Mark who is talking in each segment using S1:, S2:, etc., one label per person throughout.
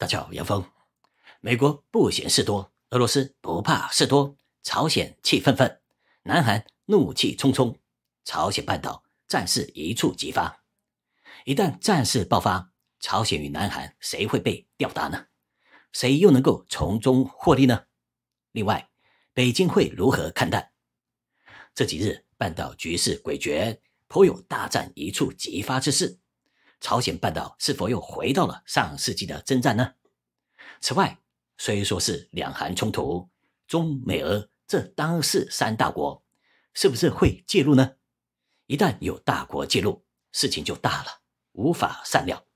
S1: 大家好，杨峰。美国不嫌事多，俄罗斯不怕事多，朝鲜气愤愤，南韩怒气冲冲，朝鲜半岛战事一触即发。一旦战事爆发，朝鲜与南韩谁会被吊打呢？谁又能够从中获利呢？另外，北京会如何看待这几日半岛局势诡谲，颇有大战一触即发之势？朝鲜半岛是否又回到了上世纪的征战呢？此外，虽说是两韩冲突，中美俄这当是三大国是不是会介入呢？一旦有大国介入，事情就大了，无法善了。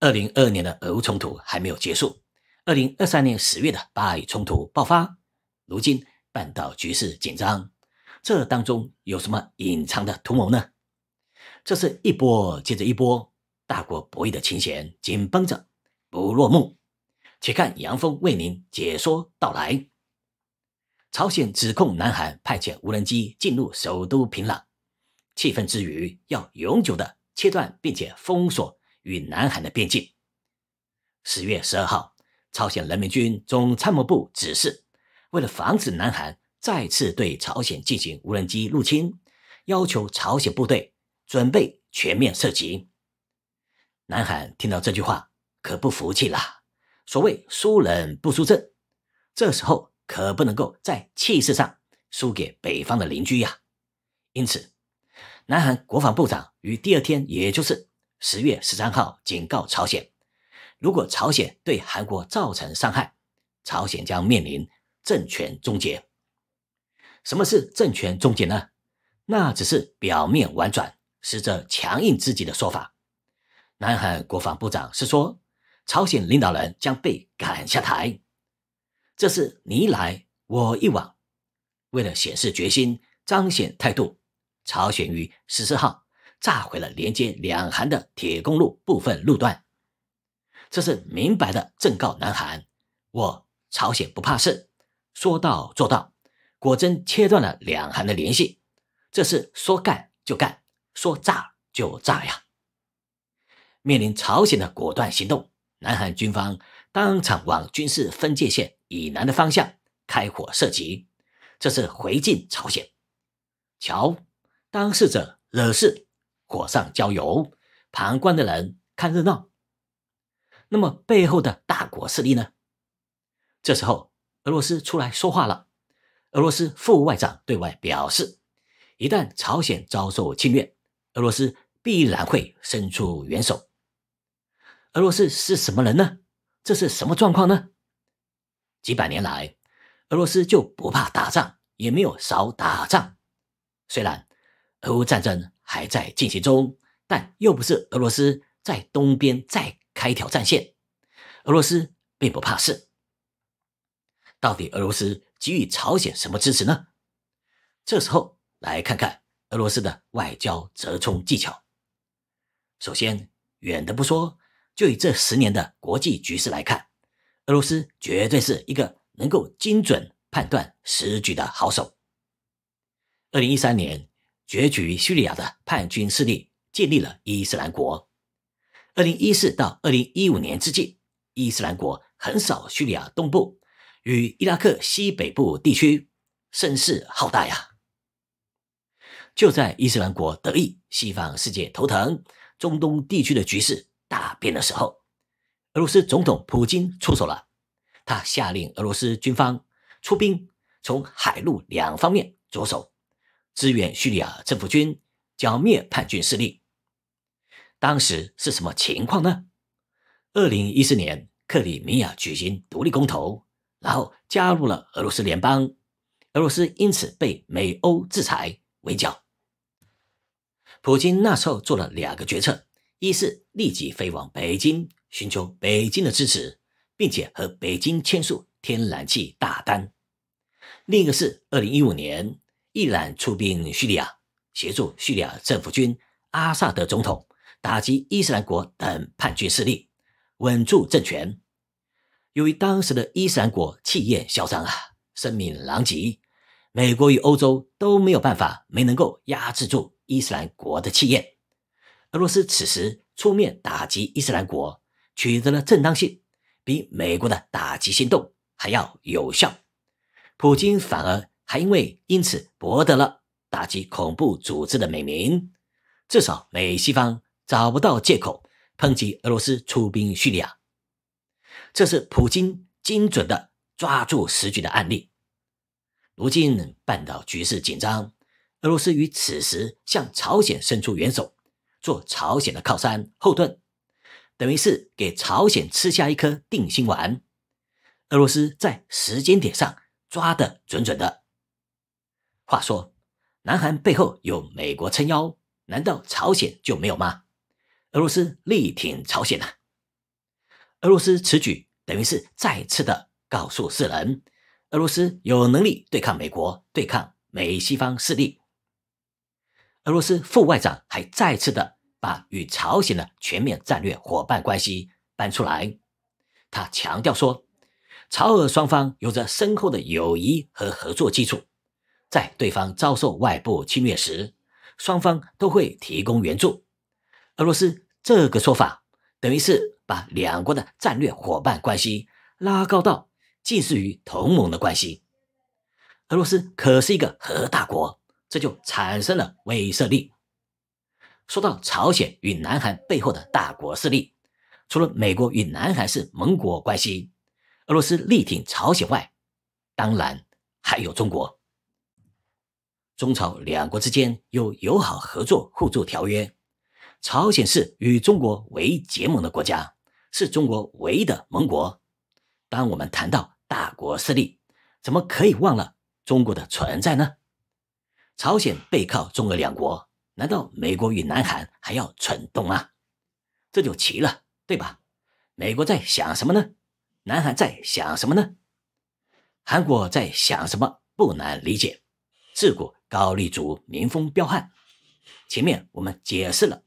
S1: 二零二二年的俄乌冲突还没有结束，二零二三年十月的巴以冲突爆发，如今半岛局势紧张，这当中有什么隐藏的图谋呢？这是一波接着一波大国博弈的琴弦紧绷着不落幕。且看杨峰为您解说道来：朝鲜指控南韩派遣无人机进入首都平壤，气愤之余，要永久的切断并且封锁与南韩的边境。十月十二号，朝鲜人民军总参谋部指示，为了防止南韩再次对朝鲜进行无人机入侵，要求朝鲜部队。准备全面涉及。南韩听到这句话可不服气了。所谓输人不输阵，这时候可不能够在气势上输给北方的邻居呀。因此，南韩国防部长于第二天，也就是十月十三号，警告朝鲜：如果朝鲜对韩国造成伤害，朝鲜将面临政权终结。什么是政权终结呢？那只是表面婉转。持着强硬自己的说法，南韩国防部长是说，朝鲜领导人将被赶下台。这是你来我一往。为了显示决心，彰显态度，朝鲜于十四号炸毁了连接两韩的铁公路部分路段。这是明摆的正告南韩：我朝鲜不怕事，说到做到，果真切断了两韩的联系。这是说干就干。说炸就炸呀！面临朝鲜的果断行动，南韩军方当场往军事分界线以南的方向开火射击，这是回敬朝鲜。瞧，当事者惹事，火上浇油，旁观的人看热闹。那么背后的大国势力呢？这时候，俄罗斯出来说话了。俄罗斯副外长对外表示，一旦朝鲜遭受侵略，俄罗斯必然会伸出援手。俄罗斯是什么人呢？这是什么状况呢？几百年来，俄罗斯就不怕打仗，也没有少打仗。虽然俄乌战争还在进行中，但又不是俄罗斯在东边再开一条战线。俄罗斯并不怕事。到底俄罗斯给予朝鲜什么支持呢？这时候来看看。俄罗斯的外交折冲技巧，首先远的不说，就以这十年的国际局势来看，俄罗斯绝对是一个能够精准判断时局的好手。二零一三年，崛起于叙利亚的叛军势力建立了伊斯兰国。二零一四到二零一五年之际，伊斯兰国横扫叙利亚东部与伊拉克西北部地区，声势浩大呀。就在伊斯兰国得意、西方世界头疼、中东地区的局势大变的时候，俄罗斯总统普京出手了。他下令俄罗斯军方出兵，从海陆两方面着手，支援叙利亚政府军，剿灭叛军势力。当时是什么情况呢？二零一四年，克里米亚举行独立公投，然后加入了俄罗斯联邦。俄罗斯因此被美欧制裁围剿。普京那时候做了两个决策：一是立即飞往北京，寻求北京的支持，并且和北京签署天然气大单；另一个是，二零一五年，伊朗出兵叙利亚，协助叙利亚政府军阿萨德总统打击伊斯兰国等叛军势力，稳住政权。由于当时的伊斯兰国气焰嚣张啊，声名狼藉，美国与欧洲都没有办法，没能够压制住。伊斯兰国的气焰，俄罗斯此时出面打击伊斯兰国，取得了正当性，比美国的打击行动还要有效。普京反而还因为因此博得了打击恐怖组织的美名，至少美西方找不到借口抨击俄罗斯出兵叙利亚。这是普京精准的抓住时局的案例。如今半岛局势紧张。俄罗斯于此时向朝鲜伸出援手，做朝鲜的靠山后盾，等于是给朝鲜吃下一颗定心丸。俄罗斯在时间点上抓的准准的。话说，南韩背后有美国撑腰，难道朝鲜就没有吗？俄罗斯力挺朝鲜呐！俄罗斯此举等于是再次的告诉世人，俄罗斯有能力对抗美国，对抗美西方势力。俄罗斯副外长还再次的把与朝鲜的全面战略伙伴关系搬出来，他强调说，朝俄双方有着深厚的友谊和合作基础，在对方遭受外部侵略时，双方都会提供援助。俄罗斯这个说法等于是把两国的战略伙伴关系拉高到近似于同盟的关系。俄罗斯可是一个核大国。这就产生了威慑力。说到朝鲜与南韩背后的大国势力，除了美国与南韩是盟国关系，俄罗斯力挺朝鲜外，当然还有中国。中朝两国之间有友好合作互助条约，朝鲜是与中国为结盟的国家，是中国唯一的盟国。当我们谈到大国势力，怎么可以忘了中国的存在呢？朝鲜背靠中俄两国，难道美国与南韩还要蠢动吗？这就奇了，对吧？美国在想什么呢？南韩在想什么呢？韩国在想什么？不难理解。自古高丽族民风彪悍，前面我们解释了，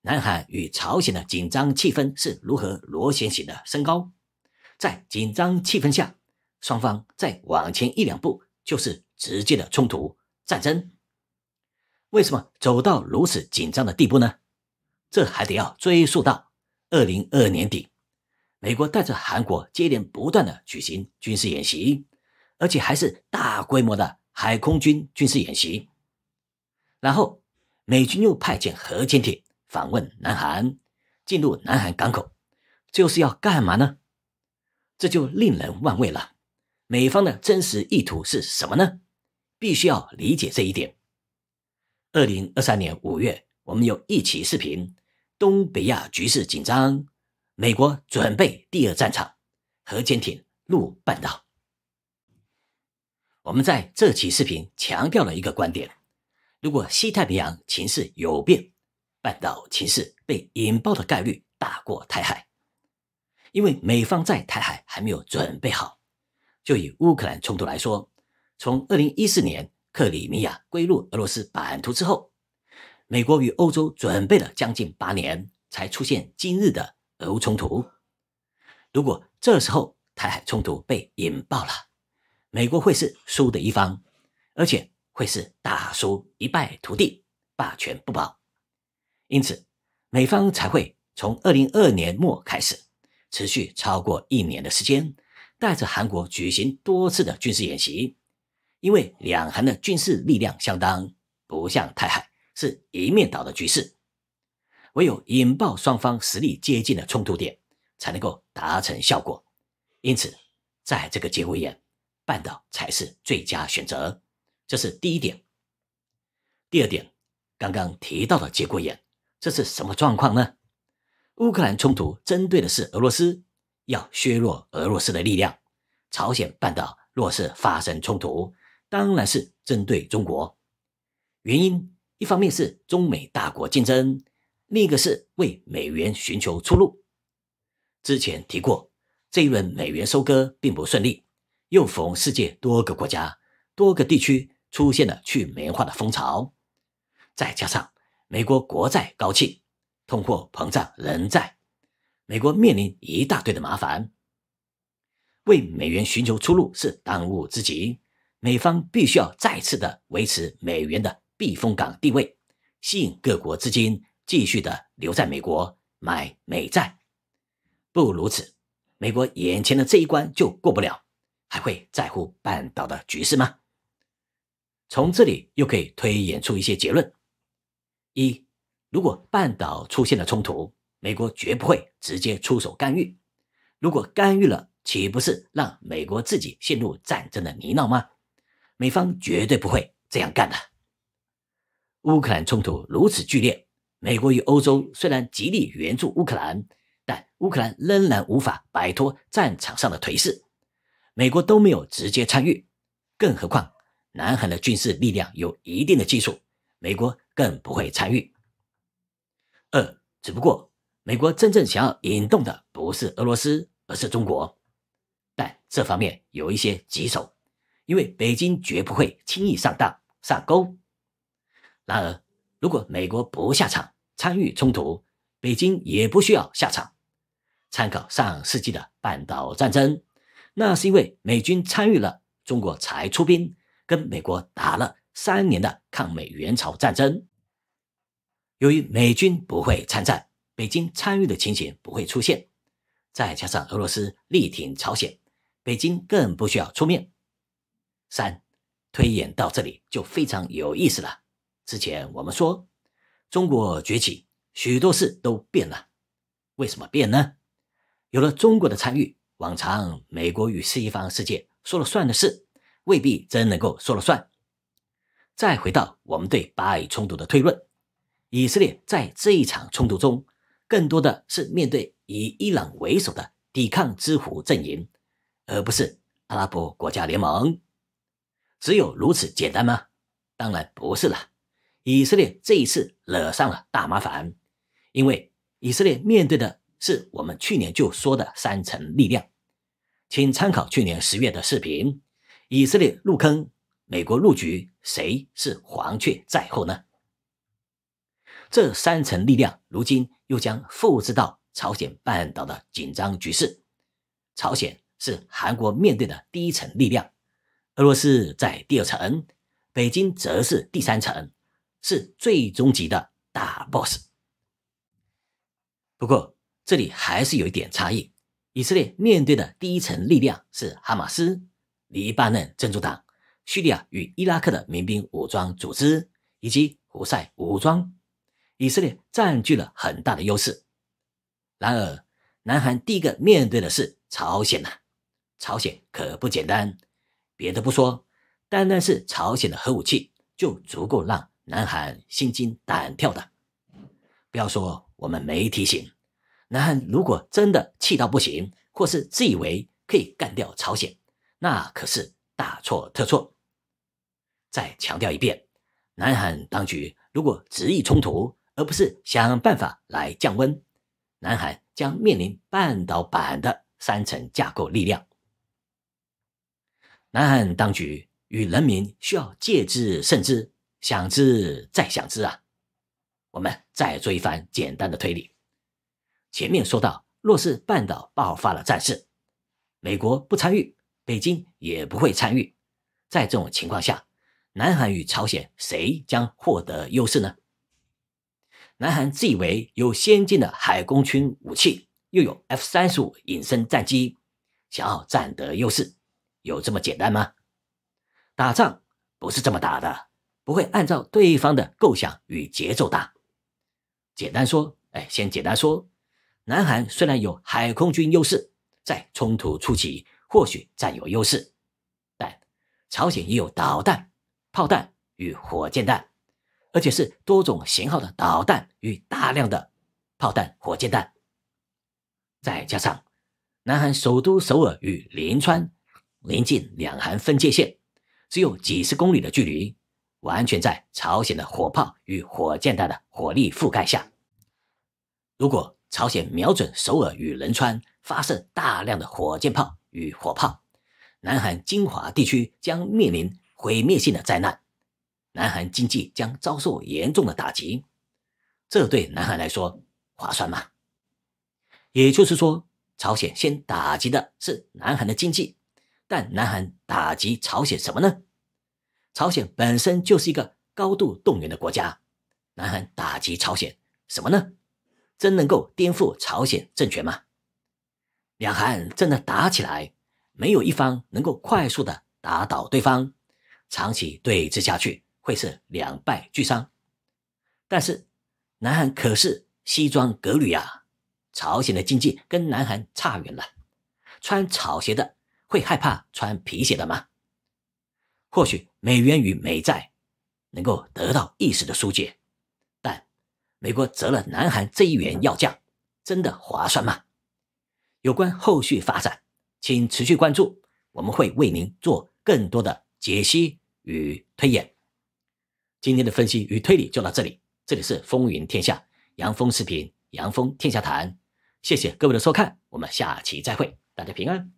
S1: 南韩与朝鲜的紧张气氛是如何螺旋形的升高。在紧张气氛下，双方再往前一两步，就是直接的冲突。战争为什么走到如此紧张的地步呢？这还得要追溯到二零二二年底，美国带着韩国接连不断的举行军事演习，而且还是大规模的海空军军事演习。然后美军又派遣核潜艇访问南韩，进入南韩港口，就是要干嘛呢？这就令人万味了。美方的真实意图是什么呢？必须要理解这一点。二零二三年五月，我们有一期视频：东北亚局势紧张，美国准备第二战场，核潜艇入半岛。我们在这期视频强调了一个观点：如果西太平洋情势有变，半岛情势被引爆的概率大过台海，因为美方在台海还没有准备好。就以乌克兰冲突来说。从二零一四年克里米亚归入俄罗斯版图之后，美国与欧洲准备了将近八年，才出现今日的俄乌冲突。如果这时候台海冲突被引爆了，美国会是输的一方，而且会是大输一败涂地，霸权不保。因此，美方才会从二零二年末开始，持续超过一年的时间，带着韩国举行多次的军事演习。因为两韩的军事力量相当，不像台海是一面倒的局势，唯有引爆双方实力接近的冲突点，才能够达成效果。因此，在这个节骨眼，半岛才是最佳选择。这是第一点。第二点，刚刚提到的节骨眼，这是什么状况呢？乌克兰冲突针对的是俄罗斯，要削弱俄罗斯的力量。朝鲜半岛若是发生冲突，当然是针对中国，原因一方面是中美大国竞争，另一个是为美元寻求出路。之前提过，这一轮美元收割并不顺利，又逢世界多个国家、多个地区出现了去美元化的风潮，再加上美国国债高企，通货膨胀仍在，美国面临一大堆的麻烦。为美元寻求出路是当务之急。美方必须要再次的维持美元的避风港地位，吸引各国资金继续的留在美国买美债。不如此，美国眼前的这一关就过不了，还会在乎半岛的局势吗？从这里又可以推演出一些结论：一，如果半岛出现了冲突，美国绝不会直接出手干预；如果干预了，岂不是让美国自己陷入战争的泥淖吗？美方绝对不会这样干的。乌克兰冲突如此剧烈，美国与欧洲虽然极力援助乌克兰，但乌克兰仍然无法摆脱战场上的颓势。美国都没有直接参与，更何况南海的军事力量有一定的基础，美国更不会参与。二，只不过美国真正想要引动的不是俄罗斯，而是中国，但这方面有一些棘手。因为北京绝不会轻易上当上钩。然而，如果美国不下场参与冲突，北京也不需要下场。参考上世纪的半岛战争，那是因为美军参与了，中国才出兵跟美国打了三年的抗美援朝战争。由于美军不会参战，北京参与的情形不会出现。再加上俄罗斯力挺朝鲜，北京更不需要出面。三，推演到这里就非常有意思了。之前我们说，中国崛起，许多事都变了。为什么变呢？有了中国的参与，往常美国与西方世界说了算的事，未必真能够说了算。再回到我们对巴以冲突的推论，以色列在这一场冲突中，更多的是面对以伊朗为首的抵抗之虎阵营，而不是阿拉伯国家联盟。只有如此简单吗？当然不是了。以色列这一次惹上了大麻烦，因为以色列面对的是我们去年就说的三层力量，请参考去年十月的视频。以色列入坑，美国入局，谁是黄雀在后呢？这三层力量如今又将复制到朝鲜半岛的紧张局势。朝鲜是韩国面对的第一层力量。俄罗斯在第二层，北京则是第三层，是最终级的大 boss。不过这里还是有一点差异：以色列面对的第一层力量是哈马斯、黎巴嫩真主党、叙利亚与伊拉克的民兵武装组织以及胡塞武装。以色列占据了很大的优势。然而，南韩第一个面对的是朝鲜呐，朝鲜可不简单。别的不说，单单是朝鲜的核武器就足够让南韩心惊胆跳的。不要说我们没提醒，南韩如果真的气到不行，或是自以为可以干掉朝鲜，那可是大错特错。再强调一遍，南韩当局如果执意冲突，而不是想办法来降温，南海将面临半岛版的三层架构力量。南韩当局与人民需要戒之慎之，想之再想之啊！我们再做一番简单的推理。前面说到，若是半岛爆发了战事，美国不参与，北京也不会参与。在这种情况下，南韩与朝鲜谁将获得优势呢？南韩自以为有先进的海空军武器，又有 F 三十五隐身战机，想要占得优势。有这么简单吗？打仗不是这么打的，不会按照对方的构想与节奏打。简单说，哎，先简单说，南韩虽然有海空军优势，在冲突初期或许占有优势，但朝鲜也有导弹、炮弹与火箭弹，而且是多种型号的导弹与大量的炮弹、火箭弹，再加上南韩首都首尔与临川。临近两韩分界线，只有几十公里的距离，完全在朝鲜的火炮与火箭弹的火力覆盖下。如果朝鲜瞄准首尔与仁川发射大量的火箭炮与火炮，南韩金华地区将面临毁灭性的灾难，南韩经济将遭受严重的打击。这对南韩来说划算吗？也就是说，朝鲜先打击的是南韩的经济。但南韩打击朝鲜什么呢？朝鲜本身就是一个高度动员的国家，南韩打击朝鲜什么呢？真能够颠覆朝鲜政权吗？两韩真的打起来，没有一方能够快速的打倒对方，长期对峙下去会是两败俱伤。但是南韩可是西装革履啊，朝鲜的经济跟南韩差远了，穿草鞋的。会害怕穿皮鞋的吗？或许美元与美债能够得到一时的疏解，但美国折了南韩这一元要价，真的划算吗？有关后续发展，请持续关注，我们会为您做更多的解析与推演。今天的分析与推理就到这里，这里是风云天下杨峰视频杨峰天下谈，谢谢各位的收看，我们下期再会，大家平安。